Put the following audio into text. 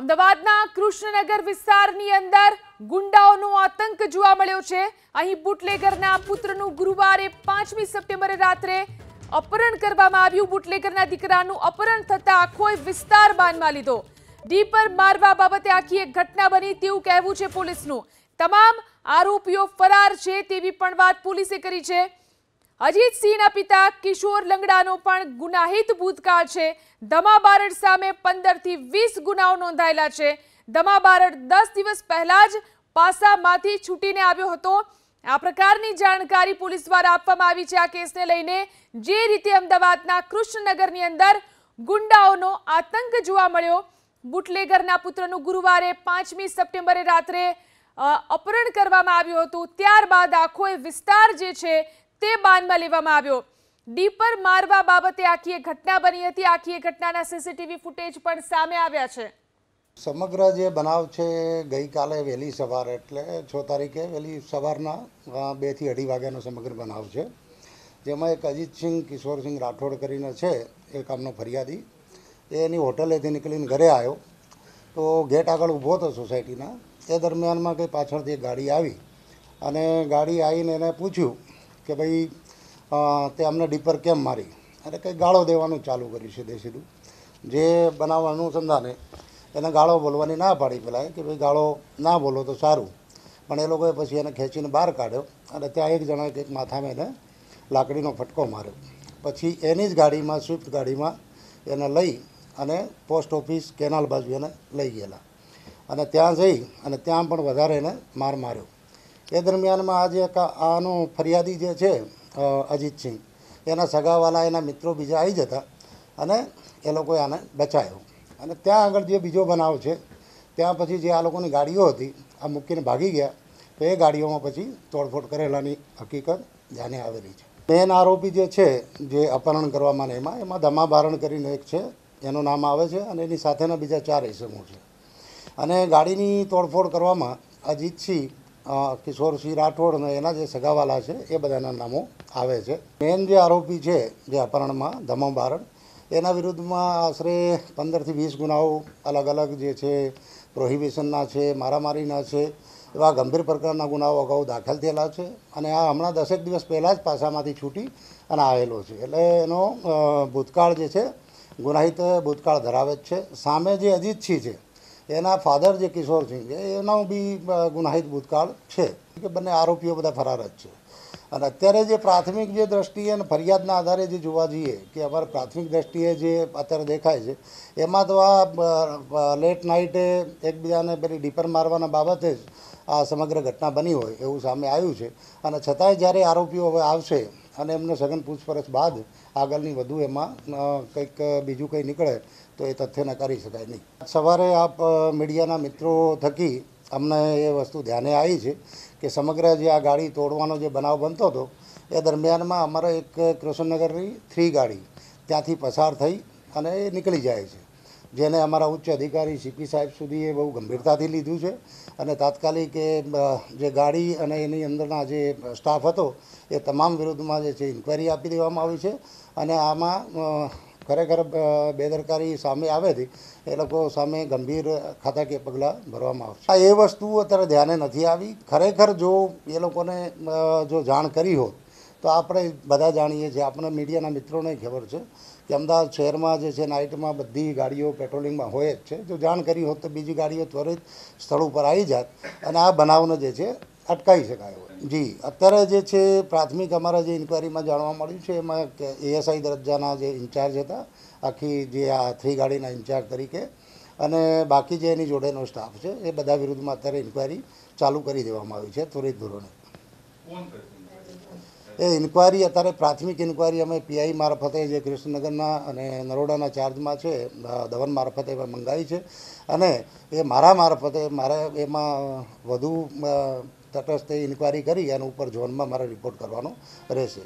અમદાવાદના કૃષ્ણનગર વિસ્તારની અંદર ગુંડાઓનો આતંક જોવા મળ્યો છે અહીં બુટલેગરના પુત્રનું ગુરુવારે પાંચમી સપ્ટેમ્બરે રાત્રે અપહરણ કરવામાં આવ્યું બુટલેગરના દીકરાનું અપહરણ થતાં આખો વિસ્તાર બાનમાં લીધો ડીપર મારવા બાબતે આખી એક ઘટના બની તેવું કહેવું છે પોલીસનું તમામ આરોપીઓ ફરાર છે તેવી પણ વાત પોલીસે કરી છે અજીત સિંહના પિતા કિશોર લંગડાનો પણ ગુનાહિત ભૂતકાળ છે ધમા બારડ સામે પંદરથી વીસ ગુનાઓ નોંધાયેલા છે ધમા બારડ દસ દિવસ પહેલા જ પાસામાંથી છૂટીને આવ્યો હતો આ પ્રકારની જાણકારી પોલીસ દ્વારા આપવામાં આવી છે આ કેસને લઈને જે રીતે અમદાવાદના કૃષ્ણનગરની અંદર ગુંડાઓનો આતંક જોવા મળ્યો બુટલેગરના પુત્રનું ગુરુવારે પાંચમી સપ્ટેમ્બરે રાત્રે અપહરણ કરવામાં આવ્યું હતું ત્યારબાદ આખો એ વિસ્તાર જે છે તે બાનમાં લેવામાં આવ્યો ડીપર મારવા બાબતે આખી એ ઘટના બની હતી આખી એ ઘટનાના સીસીટીવી ફૂટેજ પણ સામે આવ્યા છે સમગ્ર જે બનાવ છે ગઈકાલે વહેલી સવાર એટલે છ તારીખે વહેલી સવારના બેથી અઢી વાગ્યાનો સમગ્ર બનાવ છે જેમાં એક અજીતસિંહ કિશોરસિંહ રાઠોડ કરીને છે એ કામનો ફરિયાદી એની હોટલેથી નીકળીને ઘરે આવ્યો તો ગેટ આગળ ઊભો હતો સોસાયટીના એ દરમિયાનમાં કંઈ પાછળથી ગાડી આવી અને ગાડી આવીને એને પૂછ્યું કે ભાઈ તે અમને ડીપર કેમ મારી અને કંઈ ગાળો દેવાનું ચાલુ કર્યું છે તે સીધું જે બનાવ અનુસંધાને એને ગાળો બોલવાની ના પાડી પેલા કે ભાઈ ગાળો ના બોલો તો સારું પણ એ લોકોએ પછી એને ખેંચીને બહાર કાઢ્યો અને ત્યાં એક જણા કંઈક માથામાં એને લાકડીનો ફટકો માર્યો પછી એની જ ગાડીમાં સ્વિફ્ટ ગાડીમાં એને લઈ અને પોસ્ટ ઓફિસ કેનાલ બાજુ એને લઈ ગયેલા અને ત્યાં જઈ અને ત્યાં પણ વધારે એને માર માર્યો એ દરમિયાનમાં આજે આનું ફરિયાદી જે છે અજીતસિંહ એના સગાવાલા એના મિત્રો બીજા આવી જતા અને એ લોકોએ આને બચાવ્યો અને ત્યાં આગળ જે બીજો બનાવ છે ત્યાં પછી જે આ લોકોની ગાડીઓ હતી આ મૂકીને ભાગી ગયા તો એ ગાડીઓમાં પછી તોડફોડ કરેલાની હકીકત જાણે આવેલી છે મેન આરોપી જે છે જે અપહરણ કરવામાં એમાં એમાં ધમાભારણ કરીને એક છે એનું નામ આવે છે અને એની સાથેના બીજા ચાર ઇસમો છે અને ગાડીની તોડફોડ કરવામાં અજીતસિંહ કિશોરસિંહ રાઠોડ અને એના જે સગાવાલા છે એ બધાના નામો આવે છે મેન જે આરોપી છે જે અપહરણમાં ધમમ બારણ એના વિરુદ્ધમાં આશરે પંદરથી વીસ ગુનાઓ અલગ અલગ જે છે પ્રોહિબિશનના છે મારામારીના છે એવા ગંભીર પ્રકારના ગુનાઓ અગાઉ દાખલ થયેલા છે અને આ હમણાં દસેક દિવસ પહેલાં જ પાસામાંથી છૂટી અને આવેલો છે એટલે એનો ભૂતકાળ જે છે ગુનાહિત ભૂતકાળ ધરાવે જ છે સામે જે અજિતસિંહ છે એના ફાધર જે કિશોરસિંહ છે એનો બી ગુનાહિત ભૂતકાળ છે કે બંને આરોપીઓ બધા ફરાર જ છે અને અત્યારે જે પ્રાથમિક જે દ્રષ્ટિએ અને ફરિયાદના આધારે જે જોવા જઈએ કે અમારે પ્રાથમિક દ્રષ્ટિએ જે અત્યારે દેખાય છે એમાં તો આ લેટ નાઇટે એકબીજાને પેલી ડીપર મારવાના બાબતે જ આ સમગ્ર ઘટના બની હોય એવું સામે આવ્યું છે અને છતાંય જ્યારે આરોપીઓ હવે આવશે અને એમનો સઘન પૂછપરછ બાદ આગળની વધુ એમાં કંઈક બીજું કંઈ નીકળે તો એ તથ્ય નકારી શકાય નહીં સવારે આપ મીડિયાના મિત્રો થકી અમને એ વસ્તુ ધ્યાને આવી છે કે સમગ્ર જે આ ગાડી તોડવાનો જે બનાવ બનતો હતો એ દરમિયાનમાં અમારા એક કૃષ્ણનગરની થ્રી ગાડી ત્યાંથી પસાર થઈ અને એ નીકળી જાય છે જેને અમારા ઉચ્ચ અધિકારી સીપી સાહેબ સુધી એ બહુ ગંભીરતાથી લીધું છે અને તાત્કાલિક એ જે ગાડી અને એની અંદરના જે સ્ટાફ હતો એ તમામ વિરુદ્ધમાં જે છે ઇન્ક્વાયરી આપી દેવામાં આવી છે અને આમાં ખરેખર બેદરકારી સામે આવે આવેથી એ લોકો સામે ગંભીર ખાતાકીય પગલાં ભરવામાં આવશે આ એ વસ્તુ અત્યારે ધ્યાને નથી આવી ખરેખર જો એ લોકોને જો જાણ કરી હોત તો આપણે બધા જાણીએ છીએ આપણે મીડિયાના મિત્રોને ખબર છે કે અમદાવાદ શહેરમાં જે છે નાઇટમાં બધી ગાડીઓ પેટ્રોલિંગમાં હોય જ છે જો જાણ કરી હોત તો બીજી ગાડીઓ ત્વરિત સ્થળ ઉપર આવી જાત અને આ બનાવને જે છે અટકાવી શકાય હોય જી અત્યારે જે છે પ્રાથમિક અમારા જે ઇન્કવાયરીમાં જાણવા મળ્યું છે એમાં એએસઆઈ દરજ્જાના જે ઇન્ચાર્જ હતા આખી જે આ થ્રી ગાડીના ઇન્ચાર્જ તરીકે અને બાકી જે એની જોડેનો સ્ટાફ છે એ બધા વિરુદ્ધમાં અત્યારે ઇન્કવાયરી ચાલુ કરી દેવામાં આવી છે ત્વરિત ધોરણે એ ઇન્કવાયરી અત્યારે પ્રાથમિક ઇન્કવાયરી અમે પીઆઈ મારફતે જે કૃષ્ણનગરના અને નરોડાના ચાર્જમાં છે ધવન મારફતે અમે મંગાવી છે અને એ મારા મારફતે મારે એમાં વધુ તટસ્થ ઇન્કવાયરી કરી અને ઉપર ઝોનમાં મારે રિપોર્ટ કરવાનો રહેશે